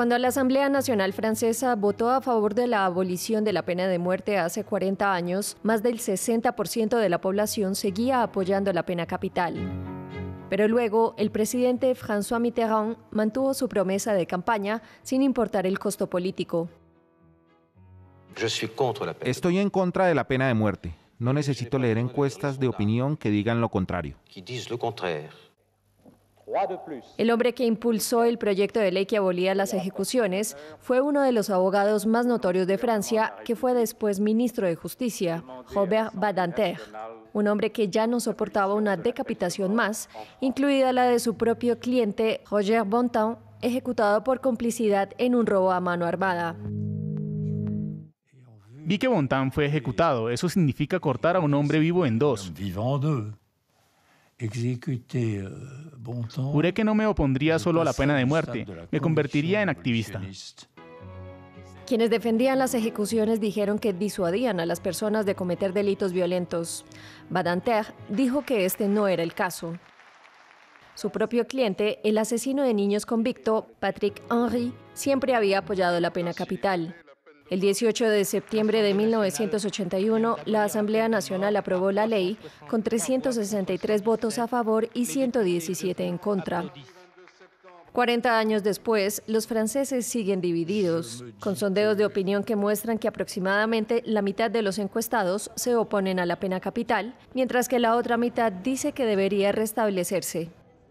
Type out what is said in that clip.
Cuando la Asamblea Nacional Francesa votó a favor de la abolición de la pena de muerte hace 40 años, más del 60% de la población seguía apoyando la pena capital. Pero luego, el presidente François Mitterrand mantuvo su promesa de campaña sin importar el costo político. Estoy en contra de la pena de muerte. No necesito leer encuestas de opinión que digan lo contrario. El hombre que impulsó el proyecto de ley que abolía las ejecuciones fue uno de los abogados más notorios de Francia, que fue después ministro de Justicia, Robert Badanter, un hombre que ya no soportaba una decapitación más, incluida la de su propio cliente, Roger Bontemps, ejecutado por complicidad en un robo a mano armada. Vi que Bontemps fue ejecutado, eso significa cortar a un hombre vivo en dos. Euh, Juré que no me opondría solo a la pena de muerte, me convertiría en activista. Quienes defendían las ejecuciones dijeron que disuadían a las personas de cometer delitos violentos. Badanter dijo que este no era el caso. Su propio cliente, el asesino de niños convicto, Patrick Henry, siempre había apoyado la pena capital. El 18 de septiembre de 1981, la Asamblea Nacional aprobó la ley con 363 votos a favor y 117 en contra. 40 años después, los franceses siguen divididos, con sondeos de opinión que muestran que aproximadamente la mitad de los encuestados se oponen a la pena capital, mientras que la otra mitad dice que debería restablecerse.